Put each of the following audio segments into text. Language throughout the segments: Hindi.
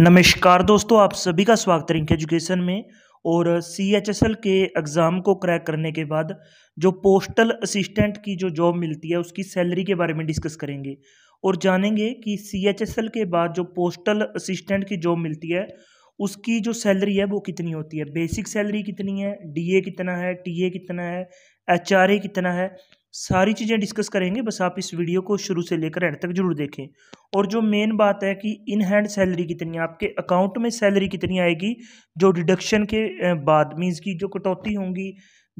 नमस्कार दोस्तों आप सभी का स्वागत है एजुकेशन में और सी एच एस एल के एग्ज़ाम को क्रैक करने के बाद जो पोस्टल असिस्टेंट की जो जॉब मिलती है उसकी सैलरी के बारे में डिस्कस करेंगे और जानेंगे कि सी एच एस एल के बाद जो पोस्टल असिस्टेंट की जॉब मिलती है उसकी जो सैलरी है वो कितनी होती है बेसिक सैलरी कितनी है डी ए कितना है टी ए कितना है एच आर ए कितना है सारी चीज़ें डिस्कस करेंगे बस आप इस वीडियो को शुरू से लेकर एंड तक जरूर देखें और जो मेन बात है कि इन हैंड सैलरी कितनी आपके अकाउंट में सैलरी कितनी आएगी जो डिडक्शन के बाद मीन्स की जो कटौती होंगी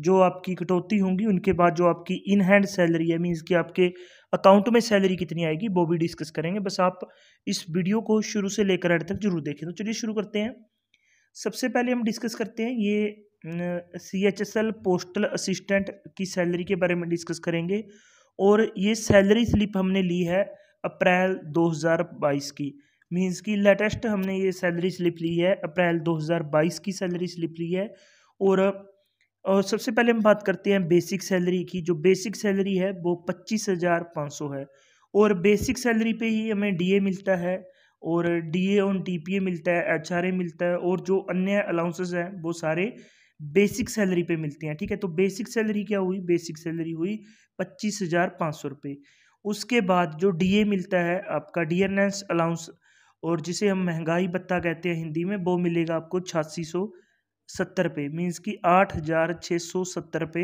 जो आपकी कटौती होंगी उनके बाद जो आपकी इन हैंड सैलरी है मीन्स कि आपके अकाउंट में सैलरी कितनी आएगी वो भी डिस्कस करेंगे बस आप इस वीडियो को शुरू से लेकर एंड तक जरूर देखें तो चलिए शुरू करते हैं सबसे पहले हम डिस्कस करते हैं ये C H S L postal assistant की सैलरी के बारे में डिस्कस करेंगे और ये सैलरी स्लिप हमने ली है अप्रैल 2022 की मीन्स की लेटेस्ट हमने ये सैलरी स्लिप ली है अप्रैल 2022 की सैलरी स्लिप ली है और और सबसे पहले हम बात करते हैं बेसिक सैलरी की जो बेसिक सैलरी है वो पच्चीस हज़ार पाँच सौ है और बेसिक सैलरी पे ही हमें डीए मिलता है और डीए ऑन टीपीए मिलता है एचआरए मिलता है और जो अन्य अलाउंसेस हैं वो सारे बेसिक सैलरी पे मिलते हैं ठीक है तो बेसिक सैलरी क्या हुई बेसिक सैलरी हुई पच्चीस हज़ार पाँच सौ रुपये उसके बाद जो डीए मिलता है आपका एस अलाउंस और जिसे हम महंगाई भत्ता कहते हैं हिंदी में वो मिलेगा आपको छियासी सौ सत्तर पे मीन्स कि आठ हज़ार छः सौ सत्तर पे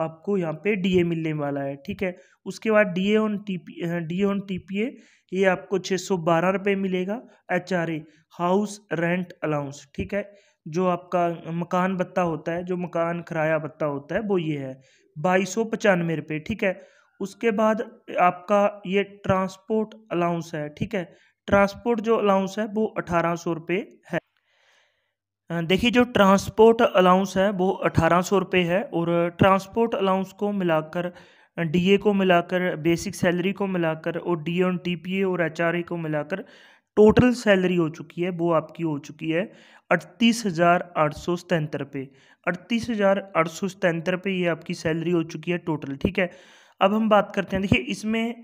आपको यहाँ पे डीए मिलने वाला है ठीक है उसके बाद DA on TP DA on TPA ये आपको छः सौ बारह रुपये मिलेगा H R A house rent allowance ठीक है जो आपका मकान भत्ता होता है जो मकान किराया भत्ता होता है वो ये है बाईस सौ पचानवे रुपये ठीक है उसके बाद आपका ये ट्रांसपोर्ट अलाउंस है ठीक है ट्रांसपोर्ट जो अलाउंस है वो अठारह सौ रुपये है देखिए जो ट्रांसपोर्ट अलाउंस है वो अठारह सौ रुपये है और ट्रांसपोर्ट अलाउंस को मिलाकर डीए को मिलाकर बेसिक सैलरी को मिलाकर और D and T P A और एच आर ए को मिलाकर टोटल सैलरी हो चुकी है वो आपकी हो चुकी है अड़तीस हज़ार आठ सौ सतहत्तर रुपये अड़तीस हज़ार आठ सौ सतहत्तर रुपये ये आपकी सैलरी हो चुकी है टोटल ठीक है अब हम बात करते हैं देखिए इसमें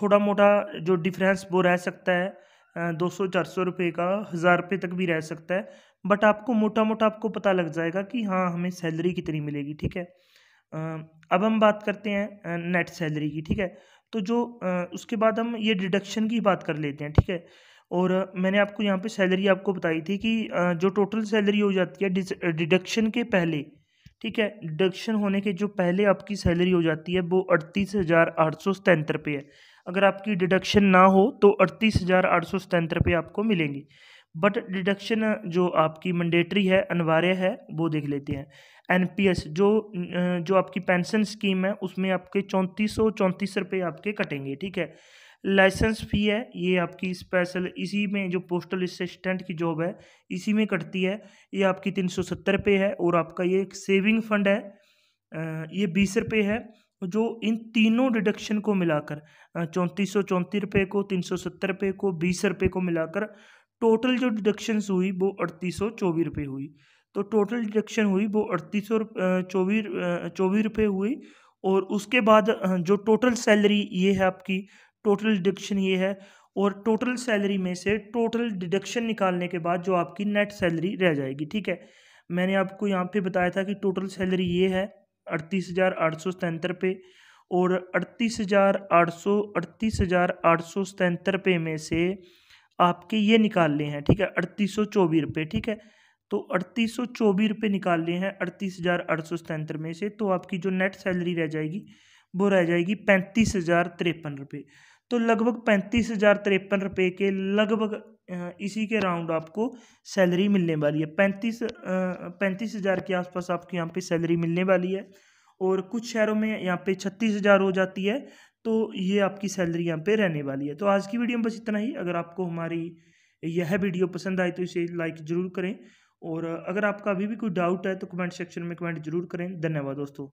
थोड़ा मोटा जो डिफरेंस वो रह सकता है दो सौ चार सौ रुपये का हज़ार रुपये तक भी रह सकता है बट आपको मोटा मोटा आपको पता लग जाएगा कि हाँ हमें सैलरी कितनी मिलेगी ठीक है अब हम बात करते हैं नेट सैलरी की ठीक है तो जो उसके बाद हम ये डिडक्शन की बात कर लेते हैं ठीक है और मैंने आपको यहाँ पे सैलरी आपको बताई थी कि जो टोटल सैलरी हो जाती है डिडक्शन के पहले ठीक है डिडक्शन होने के जो पहले आपकी सैलरी हो जाती है वो अड़तीस हज़ार आठ सौ सतहत्तर रुपये है अगर आपकी डिडक्शन ना हो तो अड़तीस हज़ार आठ सौ सतहत्तर रुपये आपको मिलेंगी बट डिडक्शन जो आपकी मंडेटरी है अनिवार्य है वो देख लेते हैं एनपीएस जो जो आपकी पेंशन स्कीम है उसमें आपके चौंतीस सौ चौंतीस रुपये आपके कटेंगे ठीक है लाइसेंस फ़ी है ये आपकी स्पेशल इसी में जो पोस्टल असिस्टेंट की जॉब है इसी में कटती है ये आपकी तीन सौ सत्तर रुपये है और आपका ये एक सेविंग फंड है ये बीस रुपये है जो इन तीनों डिडक्शन को मिलाकर चौंतीस सौ चौंतीस रुपये को तीन सौ सत्तर रुपये को बीस रुपये को मिलाकर टोटल जो डिडक्शन हुई वो अड़तीस सौ चौबीस रुपये हुई तो टोटल डिडक्शन हुई वो अड़तीस सौ चौबीस चौबीस रुपये हुई और उसके बाद जो टोटल सैलरी ये है आपकी टोटल डिडक्शन ये है और टोटल सैलरी में से टोटल डिडक्शन निकालने के बाद जो आपकी नेट सैलरी रह जाएगी ठीक है मैंने आपको यहाँ पे बताया था कि टोटल सैलरी ये है अड़तीस हज़ार आठ सौ सतहत्तर पे और अड़तीस हज़ार आठ सौ अड़तीस हज़ार आठ सौ सतहत्तर पे में से आपके ये निकालने हैं ठीक है अड़तीस सौ चौबीस रुपये ठीक है तो अड़तीस सौ चौबीस रुपये निकालने हैं अड़तीस हज़ार आठ सौ सतहत्तर में से तो आपकी जो नेट सैलरी रह जाएगी वो रह जाएगी पैंतीस हज़ार तिरपन रुपये तो लगभग पैंतीस हज़ार तिरपन रुपये के लगभग इसी के राउंड आपको सैलरी मिलने वाली है पैंतीस पैंतीस हज़ार के आसपास आपको यहाँ पे सैलरी मिलने वाली है और कुछ शहरों में यहाँ पे छत्तीस हज़ार हो जाती है तो ये आपकी सैलरी यहाँ पे रहने वाली है तो आज की वीडियो में बस इतना ही अगर आपको हमारी यह वीडियो पसंद आए तो इसे लाइक ज़रूर करें और अगर आपका अभी भी कोई डाउट है तो कमेंट सेक्शन में कमेंट जरूर करें धन्यवाद दोस्तों